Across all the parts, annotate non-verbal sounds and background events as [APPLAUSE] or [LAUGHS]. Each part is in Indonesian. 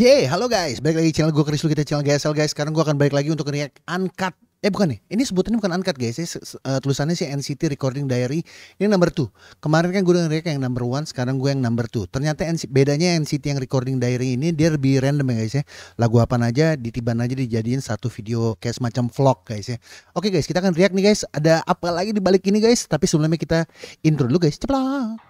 Yeay, halo guys, balik lagi channel gue Chris kita channel GSL guys Sekarang gue akan balik lagi untuk react uncut Eh bukan nih, ini sebutannya bukan uncut guys ini, uh, Tulisannya sih NCT Recording Diary Ini number 2 Kemarin kan gue udah react yang number 1, sekarang gue yang number 2 Ternyata NC, bedanya NCT yang Recording Diary ini Dia lebih random ya guys ya Lagu apa aja, ditiban aja dijadiin satu video Kayak semacam vlog guys ya Oke guys, kita akan react nih guys Ada apa lagi di balik ini guys Tapi sebelumnya kita intro dulu guys Ceplok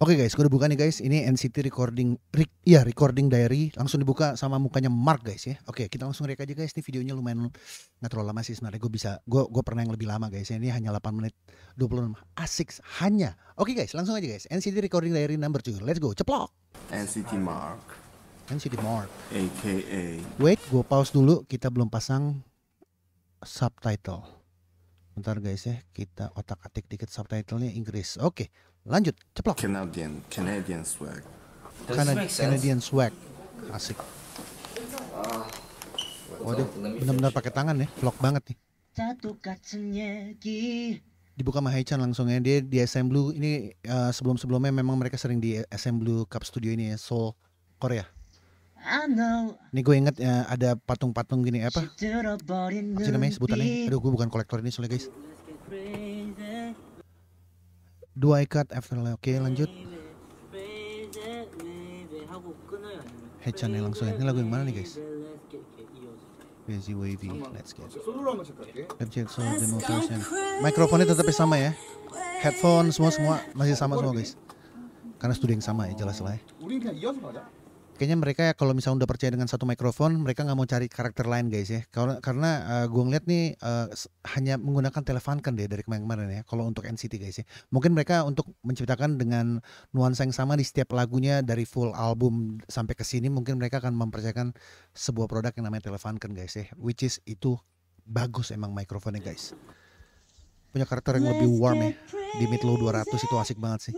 Oke okay guys, gue udah buka nih guys. Ini NCT recording, re, ya recording diary. Langsung dibuka sama mukanya Mark guys ya. Oke, okay, kita langsung rek aja guys. Ini videonya lumayan nggak terlalu lama sih sebenarnya. Gue bisa, gue gue pernah yang lebih lama guys. Ini hanya 8 menit 26 asik hanya. Oke okay guys, langsung aja guys. NCT recording diary number 2. Let's go, ceplok. NCT Mark. NCT Mark. AKA. Wait, gue pause dulu. Kita belum pasang subtitle. Bentar guys ya, kita otak-atik dikit subtitlenya Inggris. Oke, okay. Lanjut, ceplok. Canadian, Canadian swag. Canadian, Canadian swag. Asik. Ah, Waduh, benar-benar pakai tangan ya, vlog banget nih. Dibuka sama Haichan langsung ya, dia di SM Blue ini uh, sebelum-sebelumnya memang mereka sering di SM Blue Cup Studio ini ya, Seoul, Korea. Ini gue inget ya, eh, ada patung-patung gini apa? Apa sih namanya sebutannya? Aduh gue bukan kolektor ini soalnya guys dua ikat after oke lanjut channel langsung ya. ini lagu yang mana nih guys Crazy Wavy Let's get ya. Let's check so demonstration Mikrofonnya tetap sama ya Headphone semua-semua masih sama semua guys Karena studio yang sama ya jelas lah ya kayaknya mereka ya kalau misalnya udah percaya dengan satu mikrofon mereka nggak mau cari karakter lain guys ya karena karena uh, eh, gue ngeliat nih uh, hanya menggunakan telefonkan deh dari kemarin-kemarin ya kalau untuk NCT guys ya mungkin mereka untuk menciptakan dengan nuansa yang sama di setiap lagunya dari full album sampai ke sini mungkin mereka akan mempercayakan sebuah produk yang namanya telefonkan guys ya which is itu bagus emang mikrofonnya guys punya karakter yang lebih warm ya di mid low 200 itu asik banget sih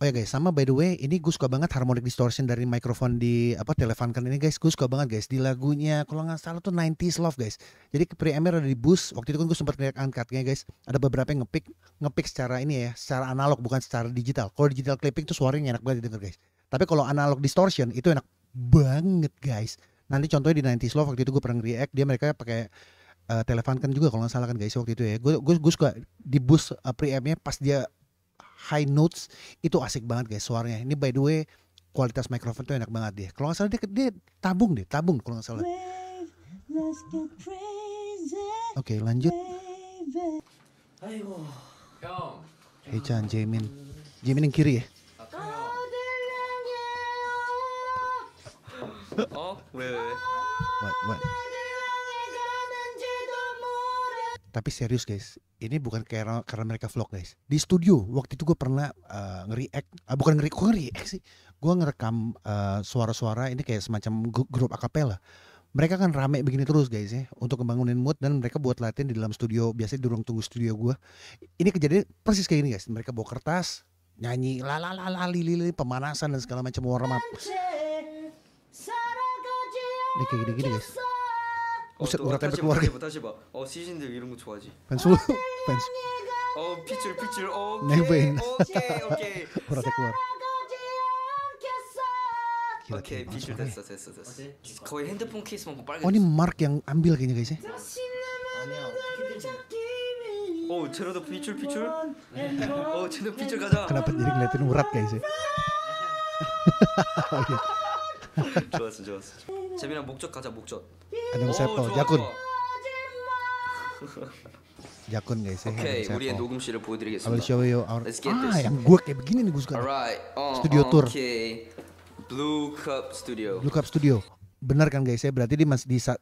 Oh ya guys, sama by the way, ini gue suka banget harmonic distortion dari mikrofon di apa kan ini guys. Gue suka banget guys di lagunya kalau nggak salah tuh 90s Love guys. Jadi premier ada di bus waktu itu kan gue sempat ngeliat angkatnya guys. Ada beberapa yang ngepick ngepick secara ini ya, secara analog bukan secara digital. Kalau digital clipping tuh suaranya enak banget denger guys. Tapi kalau analog distortion itu enak banget guys. Nanti contohnya di 90s Love waktu itu gue pernah react dia mereka pakai uh, kan juga kalau nggak salah kan guys waktu itu ya. Gue gue suka di bus uh, eh, preampnya pas dia high notes itu asik banget guys suaranya. Ini by the way kualitas mikrofon tuh enak banget deh. Kalau nggak salah dia, dia tabung deh, tabung kalau nggak salah. Oke okay, lanjut. Hey Chan, Jamin, Jamin yang kiri ya. Oh, wait, wait. What, what? Tapi serius guys, ini bukan karena karena mereka vlog guys di studio waktu itu gue pernah uh, eh, ngeriak uh, ah, bukan ngeriak gue ngeriak sih gue ngerekam uh, suara-suara ini kayak semacam grup akapela mereka kan rame begini terus guys ya untuk ngebangunin mood dan mereka buat latihan di dalam studio biasanya di ruang tunggu studio gue ini kejadian persis kayak ini guys mereka bawa kertas nyanyi la la la li, li, li pemanasan dan segala macam warm up ini kayak gini gini guys 우리 어, 우리 다시 봐, 다시 봐, 다시 봐. 어 시즌들 이런 거 좋아하지. 반수 반수. 어 피줄 피줄 오케이 오케이 [LAUGHS] 오케이. 우리 다시 봐. Oke, okay, bisul 됐어, 됐어, 됐어. 거의 핸드폰 케이스만 빨개. 아니 마크 yang ambil kayaknya guys. 오, 제노도 피줄 피줄. 오, 제노 피줄 가자. Kenapa jadi ngeliatin urat guys? 좋았어, 좋았어. 재민아 목적 가자, 목적. 안녕 oh, saya 야군. Jakun [LAUGHS] Jakun guys ya. Oke, okay, William 녹음실을 보여드리겠습니다. I will show you our. ah, yang gue kayak begini nih gue suka. Alright, oh, studio tour. Blue Cup Studio. Blue Cup Studio. Benar kan guys ya? Berarti di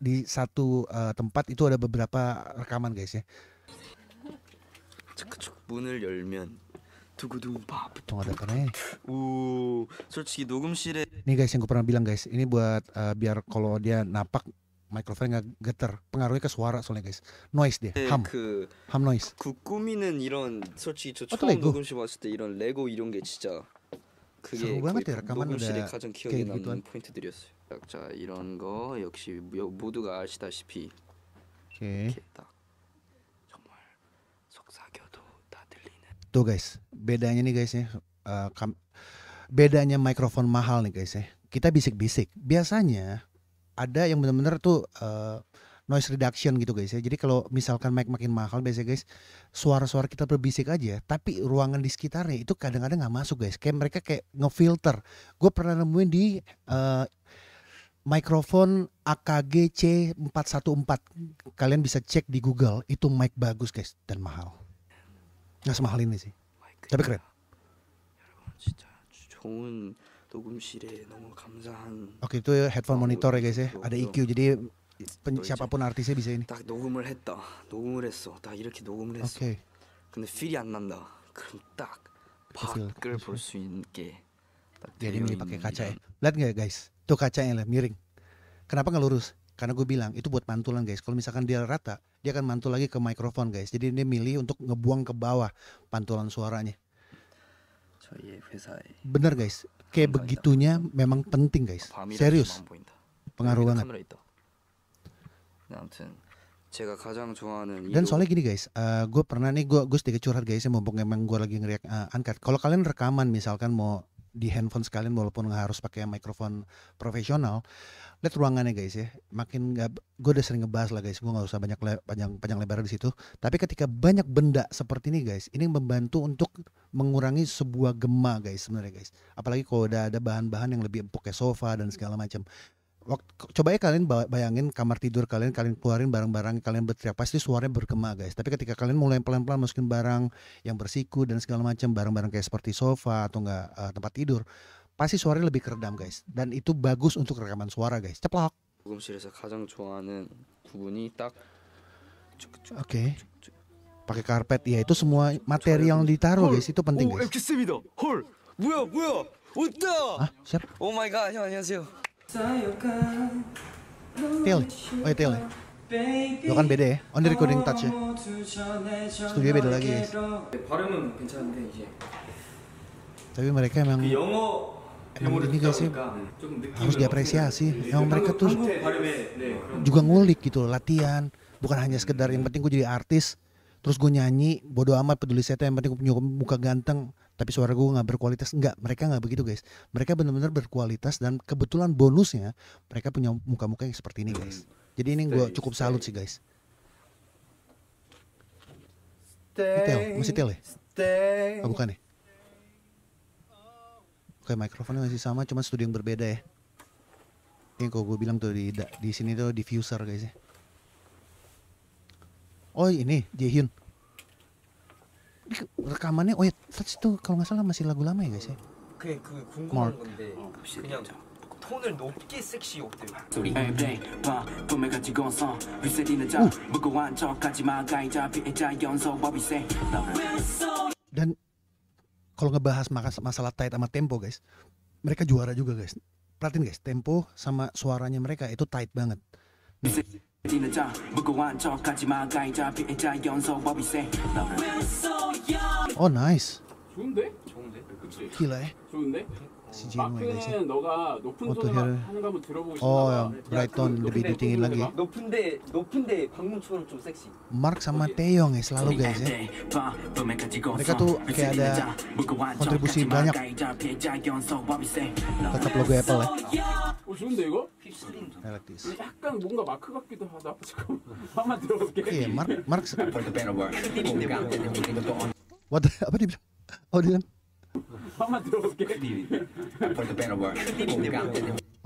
di, satu eh, tempat itu ada beberapa rekaman guys ya. 문을 열면 두구둥 paptung ada kan Nih guys yang gue pernah bilang guys, ini buat eh, biar kalau dia napak 마이크로폰이 getar. pengaruhnya ke suara soalnya guys. noise dia. 함. 그, 함 noise. 그 꾸미는 이런 솔직히 저 처음 레고. 녹음실 왔을 때 이런 레고 이런 게 진짜 그게 녹음실에 가장 기억에 남는 포인트들이었어요. 자 이런 거 역시 모두가 아시다시피 오케이. 정말 속삭여도 다 들리는. 또 guys bedanya nih guys ya. bedanya mikrofon mahal nih guys ya. Kita bisik-bisik. Biasanya ada yang benar-benar tuh uh, noise reduction gitu guys ya. Jadi kalau misalkan mic makin mahal biasanya guys suara-suara kita berbisik aja tapi ruangan di sekitarnya itu kadang-kadang nggak masuk guys. Kayak mereka kayak ngefilter. Gue pernah nemuin di uh, mikrofon AKG C414. Kalian bisa cek di Google itu mic bagus guys dan mahal. Nggak semahal ini sih. tapi keren. 녹음실에 너무 감사한 itu headphone monitor ya guys ya. Ada EQ jadi siapapun artisnya bisa ini. 딱 녹음을 했다. 녹음을 했어. 딱 이렇게 녹음을 했어. Okay. 근데 필이 안 난다. 그럼 딱 밖을 있게 Jadi ini pakai kaca ya. Lihat nggak guys? Tuh kaca yang miring. Kenapa nggak lurus? Karena gue bilang itu buat pantulan guys. Kalau misalkan dia rata, dia akan mantul lagi ke mikrofon guys. Jadi dia milih untuk ngebuang ke bawah pantulan suaranya. Bener guys, kayak begitunya memang penting guys. Serius. Pengaruh banget. Dan soalnya gini guys, uh, eh, gue pernah nih gue gue sedikit curhat guys, ya, mumpung emang gue lagi ngeriak uh, eh, angkat. Kalau kalian rekaman misalkan mau di handphone sekalian walaupun nggak harus pakai mikrofon profesional, lihat ruangannya guys ya. Makin nggak, gue udah sering ngebahas lah guys, gue nggak usah banyak le, panjang panjang lebar di situ. Tapi ketika banyak benda seperti ini guys, ini membantu untuk mengurangi sebuah gema guys sebenarnya guys. Apalagi kalau udah ada bahan-bahan yang lebih empuk kayak sofa dan segala macam. coba ya kalian bayangin kamar tidur kalian kalian keluarin barang-barang kalian berteriak pasti suaranya bergema guys tapi ketika kalian mulai pelan-pelan masukin barang yang bersiku dan segala macam barang-barang kayak seperti sofa atau enggak uh, tempat tidur pasti suaranya lebih keredam guys dan itu bagus untuk rekaman suara guys ceplok Oke okay pakai karpet ya itu semua materi yang ditaruh guys itu penting oh, guys. Ah, siap? Oh my god, 안녕하세요. Tele, oh ya tele. Lo kan beda ya, on the recording touch ya. Studio beda lagi guys. Tapi mereka emang emang ini guys sih ya. harus diapresiasi. Emang mereka tuh juga ngulik gitu latihan, bukan hanya sekedar yang penting gue jadi artis terus gue nyanyi bodoh amat peduli setan yang penting gue punya muka ganteng tapi suara gue gak berkualitas nggak mereka nggak begitu guys mereka benar-benar berkualitas dan kebetulan bonusnya mereka punya muka-muka yang seperti ini guys jadi ini gue cukup salut sih guys stay, tel masih tel ya oh, bukan ya oke mikrofonnya masih sama cuma studio yang berbeda ya ini kalau gue bilang tuh di di sini tuh diffuser guys ya oh ini Jihyun. rekamannya oh ya itu kalau nggak salah masih lagu lama ya guys ya Mark. dan kalau ngebahas masalah tight sama tempo guys mereka juara juga guys perhatiin guys tempo sama suaranya mereka itu tight banget nah, 뛰는 자 무고한 척하지마 가해자 피해자 연소와 비세 어 나이스 좋은데? 좋은데? 그치? 길래 좋은데? 박근혜는 너가 높은 하는 거 한번 들어보고 Oh, yang Brighton lebih ditinggiin lagi. 높은데 높은데 방문처럼 좀 섹시. Mark sama Taeyong ya selalu guys ya. Mereka tuh kayak ada kontribusi banyak. Tetap logo Apple ya. 어, 좋은데 이거? like 약간 뭔가 마크 같기도 하다. [LAUGHS] 한번 들어볼게. Mark Mark. What the- apa dia bilang? Oh, dia bilang Har man tråkigt?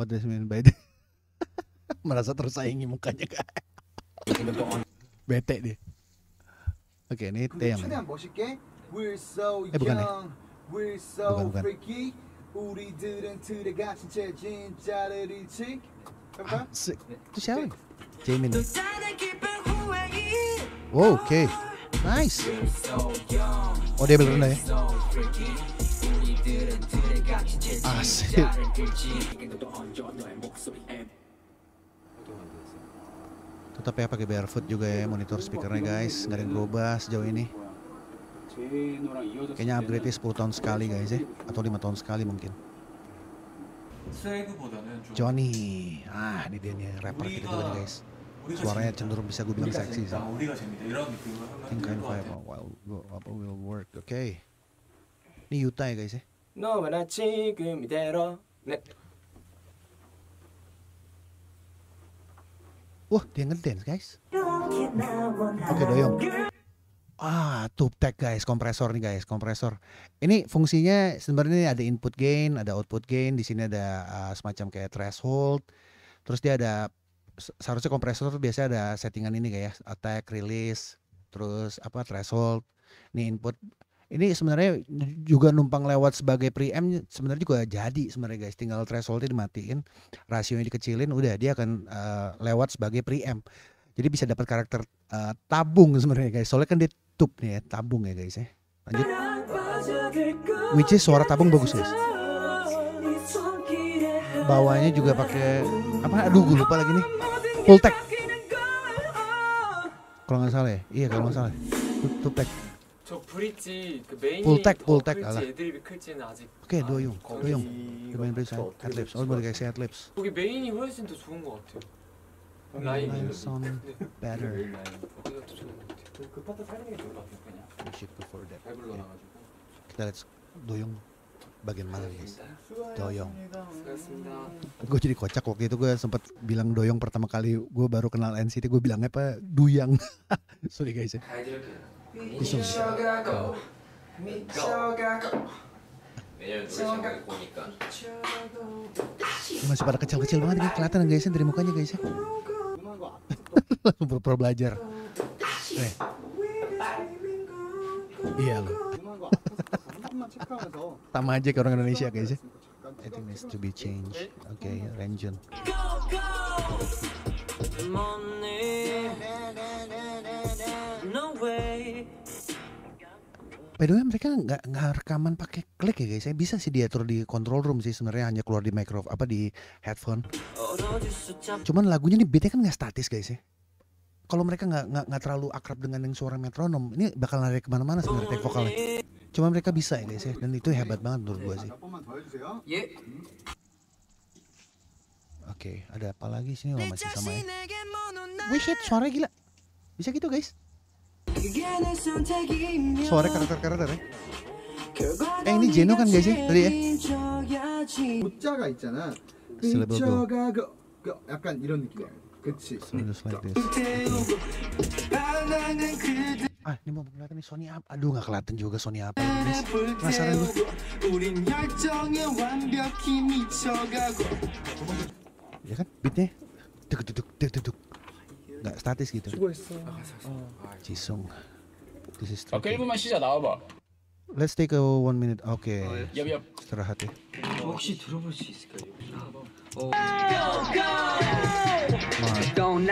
Oh, this Merasa tersaingi mukanya kak. Bete deh. Oke, okay, ini T yang eh, bukan ya. bukan, bukan. Ah, siapa? Jamin. Wow, oke. Okay. Nice. Oh, dia bener ya. 아씨 tetap ya pakai barefoot juga ya monitor speakernya guys nggak ada yang berubah sejauh ini kayaknya upgrade 10 tahun sekali guys ya atau lima tahun sekali mungkin Johnny ah ini dia nih rapper kita gitu guys suaranya cenderung bisa gue bilang seksi sih think I'm fine while we'll work oke okay. ini Yuta ya guys ya 너와 나 지금 이대로 네. Wah, uh, dia 가이스. guys. Oke 아, doyong. Ah, tube tag guys, kompresor nih guys, kompresor. Ini fungsinya sebenarnya ada input gain, ada output gain. Di sini ada uh, semacam kayak threshold. Terus dia ada seharusnya kompresor tuh biasanya ada settingan ini guys, attack, release, terus apa threshold. Ini input ini sebenarnya juga numpang lewat sebagai pre M. sebenarnya juga jadi sebenarnya guys tinggal thresholdnya dimatiin rasionya dikecilin udah dia akan uh, lewat sebagai pre M. jadi bisa dapat karakter uh, tabung sebenarnya guys soalnya kan dia tube nih ya tabung ya guys ya lanjut which is suara tabung bagus guys bawahnya juga pakai apa aduh gue lupa lagi nih full tech kalau nggak salah ya iya kalau nggak salah full tech 저 브릿지 그 메인이 볼텍, 더 볼텍, 클지 알아. 애드립이 클지는 아직 adlibs. Oh, moet kayak adlibs. 거기 메인이 훨씬 더 좋은 것 같아요 Better. Bagian mana guys? Doyong. Gue jadi kocak waktu itu gue sempat bilang doyong pertama kali gue baru kenal NCT gue bilangnya apa duyang. Sorry guys ya. 미쳐가 masih pada kecil-kecil banget ini kelihatan guys dari mukanya guys ya langsung pura belajar eh. iya loh Tama aja ke orang Indonesia guys ya it needs to be changed okay Renjun go, go. by the way mereka nggak nggak rekaman pakai klik ya guys Saya bisa sih diatur di control room sih sebenarnya hanya keluar di micro apa di headphone cuman lagunya nih beatnya kan nggak statis guys ya kalau mereka nggak nggak terlalu akrab dengan yang suara metronom ini bakal lari kemana-mana sebenarnya vokalnya cuma mereka bisa ya guys ya dan itu hebat banget menurut gua sih oke okay, ada apa lagi sini oh, masih sama ya Wih shit suara gila bisa gitu guys Suara karakter-karakter ya. Eh ini Jeno kan guys ya tadi ya. Uca가 있잖아. Ah, ini mau kelihatan nih Sony apa? Aduh, nggak kelihatan juga Sony apa ini, guys. Penasaran Ya kan, beatnya. Duk duk duk duk duk nggak statis gitu Jisung Oke, okay, masih 쉬자 apa? Let's take a one minute. Oke. Oh, iya. Ya ya. 예. Oh. Don't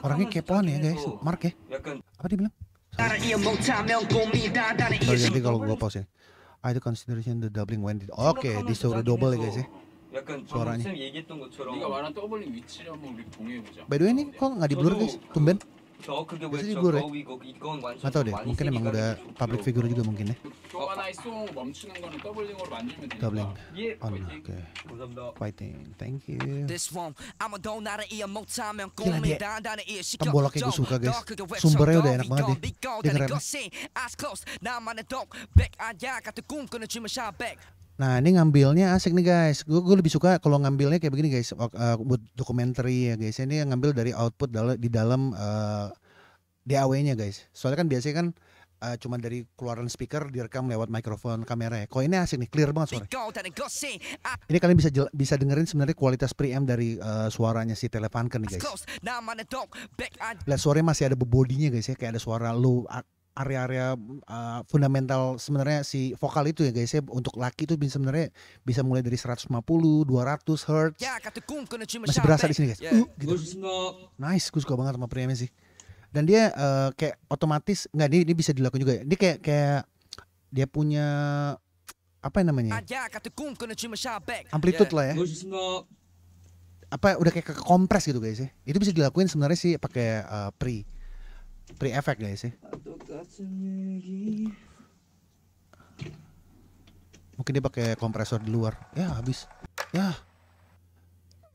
orangnya kepoan ya guys, Mark ya. Apa dia bilang? Sorry. Sorry, nanti kalau gue pause ya. Ah, I consideration the doubling when did. Oke, di disuruh double ya guys ya. ya kan, Suaranya. Gitu, Suaranya. By the way ini kok nggak di blur guys? Tumben biasanya libur ya Gak tau deh mungkin emang udah public figure juga mungkin ya doubling iya. on oke okay. fighting thank you gila dia tembolak yang gue suka guys sumbernya udah enak banget deh emang Nah ini ngambilnya asik nih guys. Gue gue lebih suka kalau ngambilnya kayak begini guys. Uh, buat dokumenter ya guys. Ini yang ngambil dari output dal di dalam uh, eh, DAW-nya guys. Soalnya kan biasanya kan uh, cuma dari keluaran speaker direkam lewat mikrofon kamera ya. ini asik nih, clear banget suara. Ini kalian bisa bisa dengerin sebenarnya kualitas preamp dari uh, suaranya si Telefunken nih guys. Nah, lah suaranya masih ada bodinya guys ya, kayak ada suara low area-area uh, fundamental sebenarnya si vokal itu ya guys ya untuk laki itu bisa sebenarnya bisa mulai dari 150 200 hertz ya, masih berasa di sini guys yeah. uh, gitu. nice gue suka banget sama priamnya sih dan dia uh, kayak otomatis nggak Ini bisa dilakukan juga ya dia kayak kayak dia punya apa namanya ah, ya, amplitude ya. lah ya apa udah kayak kekompres gitu guys ya itu bisa dilakuin sebenarnya sih pakai uh, pre Pre effect guys sih. Ya. Mungkin dia pakai kompresor di luar. Ya habis. Ya.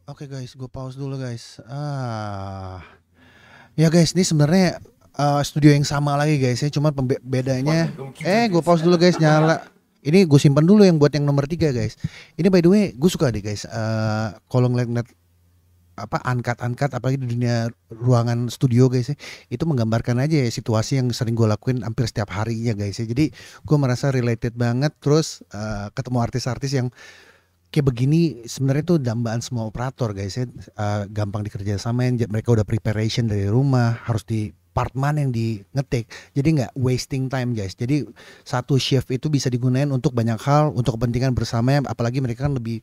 Oke okay guys, gue pause dulu guys. Ah. Ya guys, ini sebenarnya uh, studio yang sama lagi guys ya, cuma bedanya. Eh, gue pause dulu guys, nyala. Ini gue simpan dulu yang buat yang nomor tiga guys. Ini by the way, gue suka deh guys. Uh, Kalau ngeliat apa angkat-angkat apalagi di dunia ruangan studio guys ya itu menggambarkan aja ya situasi yang sering gue lakuin hampir setiap harinya guys ya jadi gue merasa related banget terus uh, ketemu artis-artis yang kayak begini sebenarnya itu dambaan semua operator guys ya uh, gampang dikerja mereka udah preparation dari rumah harus di part mana yang di ngetik. Jadi nggak wasting time guys. Jadi satu shift itu bisa digunakan untuk banyak hal, untuk kepentingan bersama ya. apalagi mereka kan lebih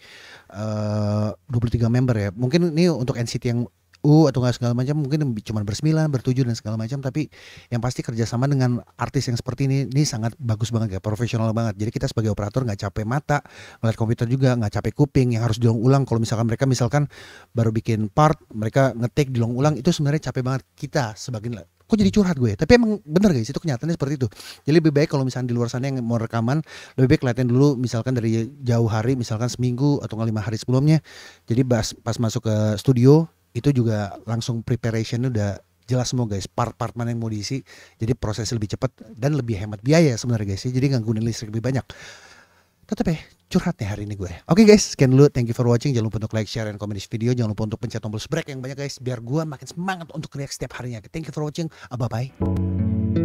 eh, uh, 23 member ya. Mungkin ini untuk NCT yang U atau nggak segala macam mungkin cuma bersembilan, bertujuh dan segala macam tapi yang pasti kerjasama dengan artis yang seperti ini ini sangat bagus banget ya profesional banget jadi kita sebagai operator nggak capek mata ngeliat komputer juga nggak capek kuping yang harus diulang ulang kalau misalkan mereka misalkan baru bikin part mereka ngetik diulang ulang itu sebenarnya capek banget kita sebagai kok jadi curhat gue ya? tapi emang bener guys itu kenyataannya seperti itu jadi lebih baik kalau misalnya di luar sana yang mau rekaman lebih baik latihan dulu misalkan dari jauh hari misalkan seminggu atau lima hari sebelumnya jadi pas, pas masuk ke studio itu juga langsung preparation udah jelas semua guys part-part mana yang mau diisi jadi prosesnya lebih cepat dan lebih hemat biaya sebenarnya guys ya. jadi nggak gunain listrik lebih banyak tetap ya curhat ya hari ini gue. Oke okay guys, sekian dulu. Thank you for watching. Jangan lupa untuk like, share, dan komen di video. Jangan lupa untuk pencet tombol subscribe yang banyak guys. Biar gue makin semangat untuk react setiap harinya. Thank you for watching. Bye-bye.